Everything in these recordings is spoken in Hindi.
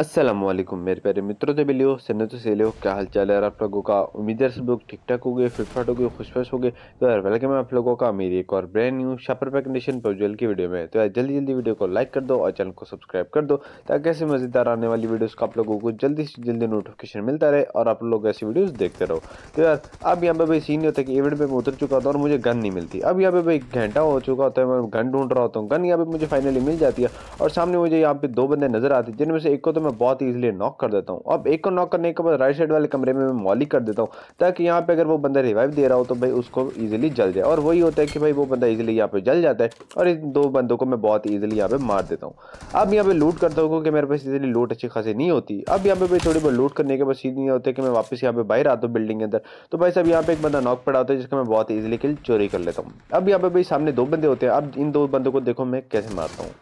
असलम मेरे प्यारे मित्रों से बिलियो तो से लियो क्या हाल चाल है आप लोगों का उम्मीद है सब लोग ठीक ठाक हो गए फिटफाट हो गए खुशफश हो गए तो यार वेलकम है आप लोगों का मेरी एक और brand new shopper pack condition पब्जल की वीडियो में तो यार जल्दी जल्दी वीडियो को लाइक कर दो और चैनल को सब्सक्राइब कर दो ताकि ऐसे मज़ेदार आने वाली वीडियोज़ का आप लोगों को जल्दी से जल्दी नोटिफिकेशन मिलता रहे और आप लोग ऐसी वीडियोज़ देखते रहो तो यार अब यहाँ पर भाई सीन होता है कि इवेंट में उतर चुका था और मुझे गन नहीं मिलती अब यहाँ पर भाई घंटा हो चुका होता है मैं गन ढूंढ रहा होता हूँ गन यहाँ पर मुझे फाइनली मिल जाती है और सामने मुझे यहाँ पर दो बंदे नजर आते जिनमें से एक को तो मैं बहुत ईजिली नॉक कर देता हूँ अब एक को नॉक करने के बाद राइट साइड वाले कमरे में मैं मॉली कर देता हूँ ताकि यहाँ पे अगर वो बंदा रिवाइव दे रहा हो तो भाई उसको ईजिली जल जाए और वही होता है कि भाई वो बंदा ईजिली यहाँ पे जल जाता है और इन दो बंदों को मैं बहुत ईजिली यहाँ पे मार देता हूँ अब यहाँ पे लूट करता हूँ क्योंकि मेरे पास इजिली लूट अच्छी खासी नहीं होती अब यहाँ पे भाई थोड़ी बहुत लूट करने के बाद सीधी नहीं होता कि मैं वापस यहाँ पे बाहर आता हूँ बिल्डिंग के अंदर तो भाई साहब यहाँ पे एक बंदा नॉक पड़ा होता है जिसका मैं बहुत ईजिली किल चोरी कर लेता हूँ अब यहाँ पे भाई सामने दो बंदे होते हैं अब इन दो बंदों को देखो मैं कैसे मारता हूँ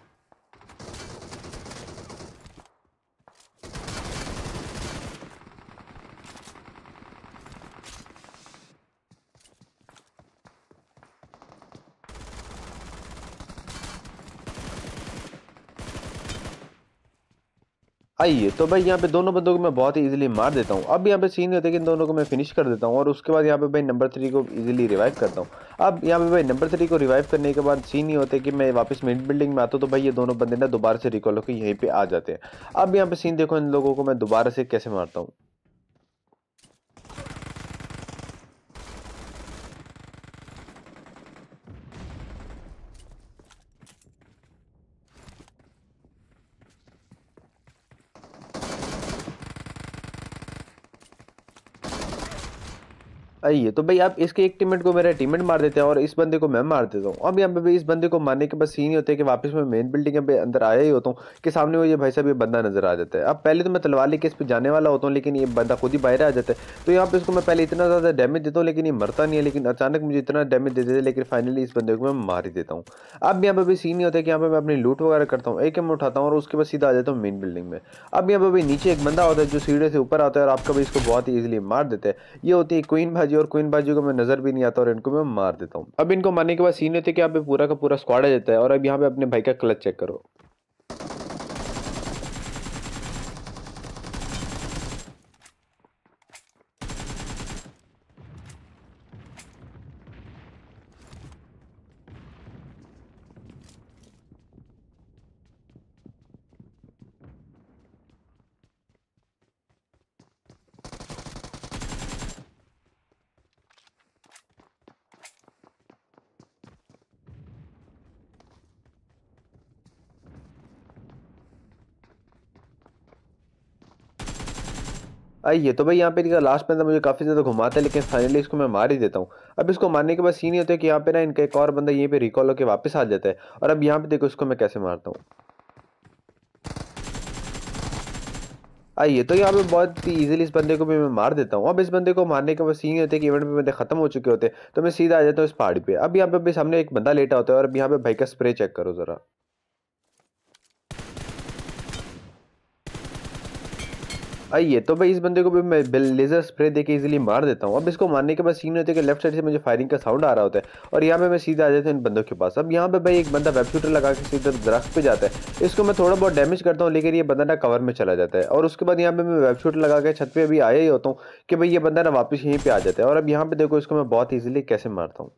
आइए हाँ, तो भाई यहाँ पे दोनों बंदों को मैं बहुत ही इजीली मार देता हूँ अब यहाँ पे सीन होता है कि इन दोनों को मैं फिनिश कर देता हूँ और उसके बाद यहाँ पे भाई नंबर थ्री को इजीली रिवाइव करता हूँ अब यहाँ पे भाई नंबर थ्री को रिवाइव करने के बाद सीन ही होते कि मैं वापस मिड बिल्डिंग में आता हूँ तो भाई ये दोनों बंदे ना दोबारा से रिकॉल होकर यहीं पर आ जाते हैं अब यहाँ पे सीन देखो इन लोगों को मैं दोबारा से कैसे मारता हूँ आइए तो भाई आप इसके एक टीमेट को मेरा टीमेट मार देते हैं और इस बंदे को मैं मार देता हूँ अब यहाँ पे भाई इस बंदे को मारने के बाद सीन ही होता है कि वापस मैं मेन बिल्डिंग पे अंदर आया ही होता हूँ कि सामने वो ये भाई साहब ये बंदा नजर आ जाता है अब पहले तो मैं तलवार लेके इस पर जाने वाला होता हूँ लेकिन ये बंदा खुद ही बाहर आ जाता है तो यहाँ पे इसको मैं पहले इतना ज़्यादा डैमेज देता हूँ लेकिन ये मरता नहीं है लेकिन अचानक मुझे इतना डैमेज दे देते लेकिन फाइनली इस बंदे को मैं मार ही देता हूँ अब यहाँ पे भी सीन ही होता है कि यहाँ पे मैं अपनी लूट वगैरह करता हूँ एक एम उठाता हूँ और उसके बाद सीधा आ जाता हूँ मेन बिल्डिंग में अब यहाँ पे नीचे एक बंदा होता है जो सीढ़े से ऊपर आता है और आपका भी इसको बहुत ही ईजिली मार देता है ये होती है क्वीन भाजी बाजू और क्वीन बाजू को मैं नजर भी नहीं आता और इनको मैं मार देता हूँ अब इनको मारने के बाद सीन होते कि पूरा का पूरा स्क्वाड आ जाता है और अब यहाँ पे अपने भाई का क्लच चेक करो आइए तो भाई यहाँ पे इनका लास्ट बंदा मुझे काफ़ी ज़्यादा घुमाता है लेकिन फाइनली इसको मैं मार ही देता हूँ अब इसको मारने के बाद सीन ही होता है कि यहाँ पे ना इनका एक और बंदा यहीं पे रिकॉल होकर वापस आ जाता है और अब यहाँ पे देखो इसको मैं कैसे मारता हूँ आइए तो यहाँ पे बहुत ही इजीली इस बंदे को भी मैं मार देता हूँ अब इस बंदे को मारने के बाद सीन ही होते हैं कि इवेंट में बंदे खत्म हो चुके होते हैं तो मैं सीधा आ जाता हूँ इस पहाड़ी पे अब यहाँ पे सामने एक बंदा लेटा होता है और अब यहाँ पे भाई का स्प्रे चेक करो ज़रा आइए तो भाई इस बंदे को भी मैं लेजर स्प्रे देके इजीली मार देता हूँ अब इसको मारने के बाद सीन होते हैं कि लेफ्ट साइड से मुझे फायरिंग का साउंड आ रहा होता है और यहाँ पे मैं सीधा आ जाता हूँ इन बंदों के पास अब यहाँ पे भाई एक बंदा वेब शूटर लगा के सीधा दरख्त पे जाता है इसको मैं थोड़ा बहुत डैमेज करता हूँ लेकिन ये बंदा ना कवर में चला जाता है और उसके बाद यहाँ पे मैं वेब शूटर लगा के छत पर अभी आया ही होता हूँ कि भाई ये बंदा ना वापस यहीं पर आ जाता है और अब यहाँ पे देखो इसको मैं बहुत ईजिली कैसे मारता हूँ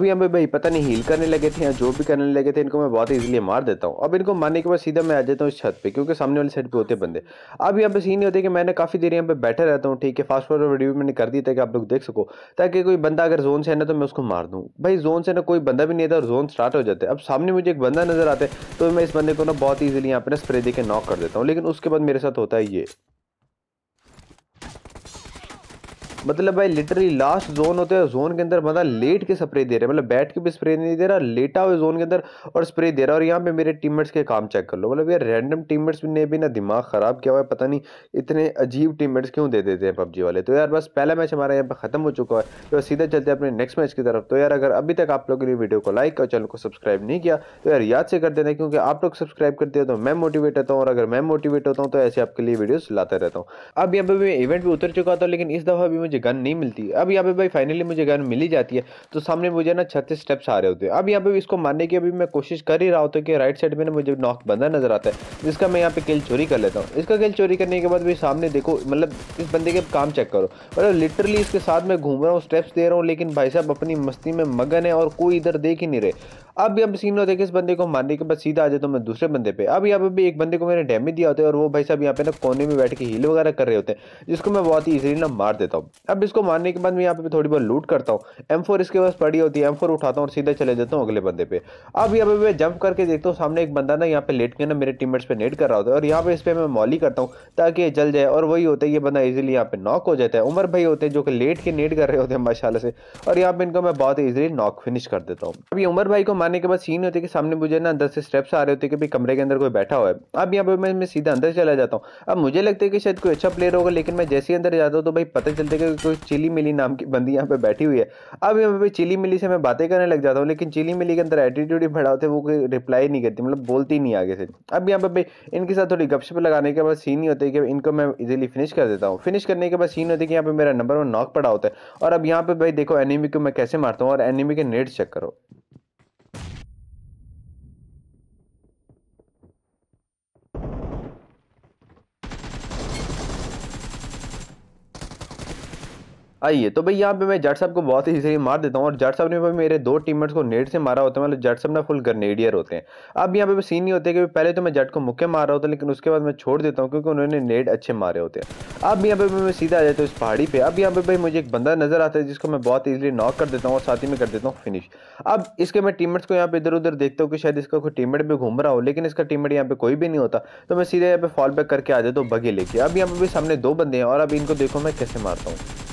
अभी हमें भाई पता नहीं हील करने लगे थे या जो भी करने लगे थे इनको मैं बहुत इजीली मार देता हूँ अब इनको मारने के बाद सीधा मैं आ जाता हूँ इस छत पे क्योंकि सामने वाली साइड पे होते बंदे अब यहाँ पे सीन नहीं होते कि मैंने काफ़ी देर यहाँ पे बैठा रहता हूँ ठीक है फास्ट फॉरवर्ड वीडियो मैंने कर दी ताकि आप लोग देख सको ताकि कोई बंदा अगर जोन से है ना तो मैं उसको मार दूँ भाई जोन से ना कोई बंदा भी नहीं था और जोन स्टार्ट हो जाते अब सामने मुझे एक बंदा नजर आता है तो मैं इस बंदे को ना बहुत ईजिली यहाँ पे ना स्प्रे दे के नॉक कर देता हूँ लेकिन उसके बाद मेरे साथ होता है ये मतलब भाई लिटरली लास्ट जोन होते हैं जोन के अंदर बंदा लेट के स्प्रे दे रहा है मतलब बैठ के भी स्प्रे नहीं दे रहा लेटा हुआ जोन के अंदर और स्प्रे दे रहा है और यहाँ पे मेरे टीममेट्स के काम चेक कर लो मतलब यार रैंडम टीममेट्स ने भी ना दिमाग ख़राब किया हुआ है पता नहीं इतने अजीब टीममेट्स क्यों दे देते हैं पबजी वाले तो यार बस पहला मैच हमारा यहाँ पर ख़त्म हो चुका है तो सीधा चलते हैं अपने नेक्स्ट मैच की तरफ तो यार अगर अभी तक आप लोगों ने वीडियो को लाइक और चैनल को सब्सक्राइब नहीं किया तो यार याद से कर देना क्योंकि आप लोग सब्सक्राइब करते हो तो मैं मोटिवेट होता हूँ और अगर मैं मोटिवेट होता हूँ तो ऐसे आपके लिए वीडियोज़ लाता रहता हूँ अब यहाँ पर मैं इवेंट भी उतर चुका था लेकिन इस दफ़ा भी मुझे गन नहीं मिलती अब यहाँ पे भाई फाइनली मुझे गन मिली जाती है तो सामने मुझे ना छत्तीस स्टेप्स आ रहे होते हैं अब यहाँ पे इसको मारने की अभी मैं कोशिश कर ही रहा होता तो कि राइट साइड में ना मुझे नॉक बंदा नजर आता है जिसका मैं यहाँ पे किल चोरी कर लेता हूँ इसका किल चोरी करने के बाद भाई सामने देखो मतलब इस बंदे के काम चेक करो मतलब लिटरली इसके साथ मैं घूम रहा हूँ स्टेप्स दे रहा हूँ लेकिन भाई साहब अपनी मस्ती में मगन है और कोई इधर देख ही नहीं रहे अब भी पे सीन होता है कि इस बंदे को मारने के बाद सीधा आ जाता हूँ मैं दूसरे बंदे पे अब यहाँ पे भी एक बंदे को मैंने डैमेज दिया होता है और वो भाई साहब यहाँ पे ना कोने में बैठ के हील वगैरह कर रहे होते हैं जिसको मैं बहुत ही ईजिली ना मार देता हूँ अब इसको मारने के बाद मैं यहाँ पे थोड़ी बहुत लूट करता हूँ एम इसके पास पड़ी होती है एम उठाता हूँ और सीधा चले जाता हूँ अगले बंदे पे अब यहाँ पे मैं जंप करके देखता हूँ सामने एक बंदा ना यहाँ पे लेट के ना मेरे टीम पे नेट कर रहा होता है और यहाँ पे इस पर मैं मॉली करता हूँ ताकि ये जल जाए और वही होता है ये बंदा ईजिली यहाँ पे नॉक हो जाता है उमर भाई होते हैं जो कि लेट के नेट कर रहे होते हैं माशाला से और यहाँ पे इनको मैं बहुत ईजिली नॉक फिनिश कर देता हूँ अभी उमर भाई को मारने आने के बाद सीन होते है कि सामने मुझे ना अंदर से स्टेप्स आ रहे होते हैं कि भाई कमरे के अंदर कोई बैठा हुआ है अब यहाँ पर मैं, मैं सीधा अंदर चला जाता हूँ अब मुझे लगता है कि शायद कोई अच्छा प्लेयर होगा लेकिन मैं जैसे ही अंदर जाता हूँ तो भाई पता चलता है कि कोई चिली मिली नाम की बंदी यहाँ पर बैठी हुई है अब यहाँ पर चिली मिली से मैं बातें करने लग जाता हूँ लेकिन चिली मिली के अंदर एटीट्यूड ही भरा होते वो कोई रिप्लाई नहीं करती मतलब बोलती नहीं आगे से अब यहाँ पर भाई इनके साथ थोड़ी गपशप लगाने के बाद सीन ही होते कि इनको मैं इजिली फिनिश कर देता हूँ फिनिश करने के बाद सीन होते कि यहाँ पर मेरा नंबर वन नॉक पड़ा होता है और अब यहाँ पर भाई देखो एनिमी को मैं कैसे मारता हूँ और एनिमी के नेट चेक करो आइए तो भाई यहाँ पे मैं जट साहब को बहुत ही इजीली मार देता हूँ और जट साहब ने भी मेरे दो टीमर्स को नेट से मारा होता है मतलब जट साहब ना फुल ग्रनेडियर होते हैं अब यहाँ पे सीन नहीं होते कि पहले तो मैं जट को मुक्के मार रहा होता लेकिन उसके बाद मैं छोड़ देता हूँ क्योंकि उन्होंने नेट अच्छे मारे होते हैं अब यहाँ पे मैं सीधा आ जाता हूँ इस पहाड़ी पर अब यहाँ पे भाई मुझे एक बंदा नजर आता है जिसको मैं बहुत ईजिली नॉक कर देता हूँ और साथ ही में कर देता हूँ फिनिश अब इसके मैं टीमर्स को यहाँ पे इधर उधर देखता हूँ कि शायद इसका कोई टीममेट भी घूम रहा हो लेकिन इसका टीममेट यहाँ पे कोई भी नहीं होता तो मैं सीधे यहाँ पे फॉल बैक करके आ जाता हूँ बगी लेके अब यहाँ पे सामने दो बंदे हैं और अब इनको देखो मैं कैसे मारता हूँ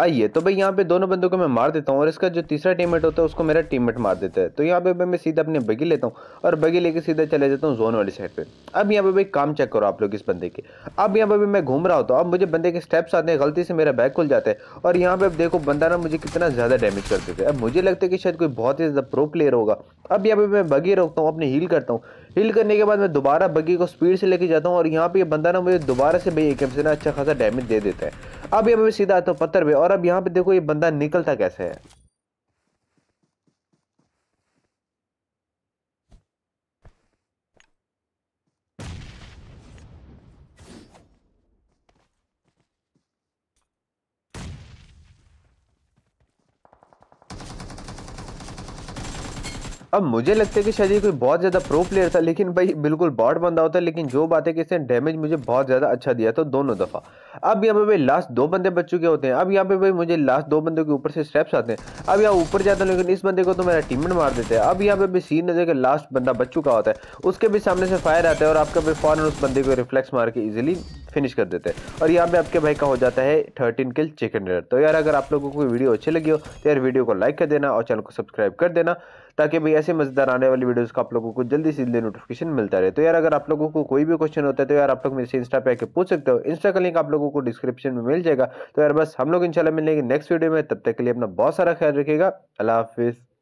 आइए तो भाई यहाँ पे दोनों बंदों को मैं मार देता हूँ और इसका जो तीसरा टीममेट होता है उसको मेरा टीममेट मार देता है तो यहाँ पे भाई मैं सीधा अपने बगी लेता हूँ और बगी लेके सीधा चले जाता हूँ जोन वाली साइड पे अब यहाँ पे भाई काम चेक करो आप लोग इस बंदे के अब यहाँ पे भी मैं घूम रहा होता हूँ अब मुझे बंदे के स्टेप्स आते हैं गलती से मेरा बैग खुल जाता है और यहाँ पे अब देखो बंदा ना मुझे कितना ज़्यादा डैमेज कर देते हैं अब मुझे लगता है कि शायद कोई बहुत ही ज़्यादा प्रो प्लेयर होगा अब यहाँ पे मैं बगी रोकता हूँ अपने हील करता हूँ हील करने के बाद मैं दोबारा बगी को स्पीड से लेके जाता हूँ और यहाँ पे बंदा ना मुझे दोबारा से भाई एक से ना अच्छा खासा डैमेज दे देता है अब यहाँ पे सीधा आता हूँ पत्थर पे और अब यहाँ पे देखो ये बंदा निकलता कैसे है अब मुझे लगता है कि शायद ये कोई बहुत ज़्यादा प्रो प्लेयर था लेकिन भाई बिल्कुल बॉड बंदा होता है लेकिन जो बात है कि इसने डैमेज मुझे बहुत ज़्यादा अच्छा दिया था तो दोनों दफ़ा अब यहाँ पे भाई लास्ट दो बंदे बच चुके होते हैं अब यहाँ पे भाई मुझे लास्ट दो बंदे के ऊपर से स्टेप्स आते हैं अब यहाँ ऊपर जाता हैं लेकिन इस बंदे को तो मेरा टीममेट मार देते हैं अब यहाँ पे भी सीन नजर के लास्ट बंदा बच चुका होता है उसके भी सामने से फायर आता है और आपका भाई फॉरन उस बंदे को रिफ्लेक्स मार के इजिली फिनिश कर देते हैं और यहाँ पे आपके भाई का हो जाता है थर्टीन किल चिकन डिनर तो यार अगर आप लोगों को वीडियो अच्छी लगी हो तो यार वीडियो को लाइक कर देना और चैनल को सब्सक्राइब कर देना ताकि भाई ऐसे मज़ेदार आने वाली वीडियोस का आप लोगों को जल्दी से जल्दी नोटिफिकेशन मिलता रहे तो यार अगर आप लोगों को कोई भी क्वेश्चन होता है तो यार आप लोग मेरे से इंस्टा पे आके पूछ सकते हो इंस्टा का लिंक आप लोगों को डिस्क्रिप्शन में मिल जाएगा तो यार बस हम लोग इंशाल्लाह मिलेंगे नेक्स्ट वीडियो में तब तक के लिए अपना बहुत सारा ख्याल रखिएगा अल्लाह हाफिज़